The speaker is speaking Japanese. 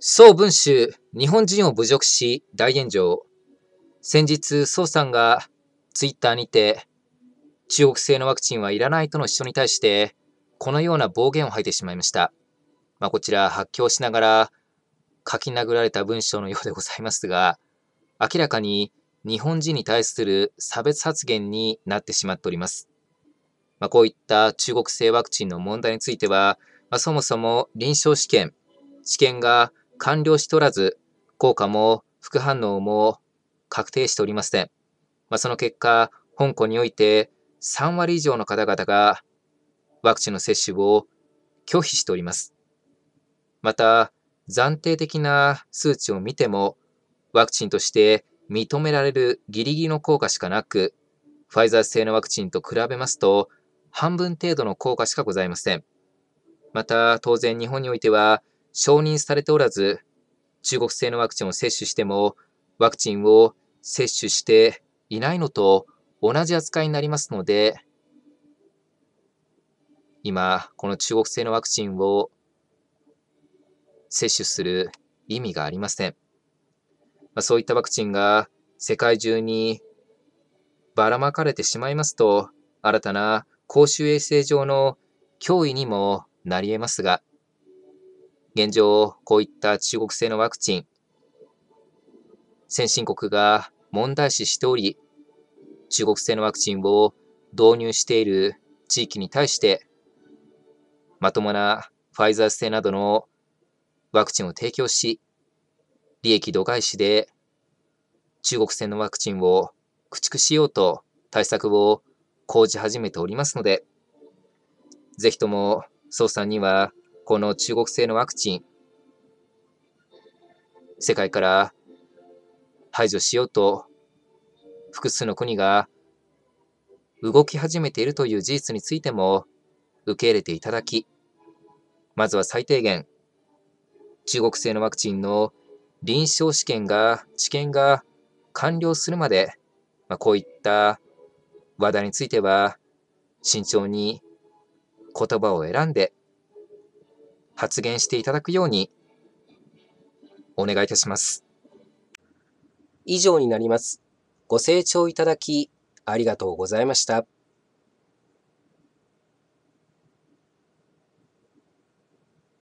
宋文集、日本人を侮辱し、大炎上。先日、宋さんが、ツイッターにて、中国製のワクチンはいらないとの主張に対して、このような暴言を吐いてしまいました。まあ、こちら、発狂しながら、書き殴られた文章のようでございますが、明らかに日本人に対する差別発言になってしまっております。まあ、こういった中国製ワクチンの問題については、まあ、そもそも臨床試験、試験が完了しておらず、効果も副反応も確定しておりません。まあ、その結果、香港において3割以上の方々がワクチンの接種を拒否しております。また、暫定的な数値を見ても、ワクチンとして認められるギリギリの効果しかなく、ファイザー製のワクチンと比べますと、半分程度の効果しかございません。また、当然日本においては、承認されておらず、中国製のワクチンを接種しても、ワクチンを接種していないのと同じ扱いになりますので、今、この中国製のワクチンを接種する意味がありません。まあ、そういったワクチンが世界中にばらまかれてしまいますと、新たな公衆衛生上の脅威にもなり得ますが、現状、こういった中国製のワクチン、先進国が問題視しており、中国製のワクチンを導入している地域に対して、まともなファイザー製などのワクチンを提供し、利益度外視で中国製のワクチンを駆逐しようと対策を講じ始めておりますので、ぜひとも、総さんにはこの中国製のワクチン、世界から排除しようと複数の国が動き始めているという事実についても受け入れていただき、まずは最低限、中国製のワクチンの臨床試験が、治験が完了するまで、まあ、こういった話題については慎重に言葉を選んで発言していただくようにお願いいたします。以上になります。ご清聴いただきありがとうございました。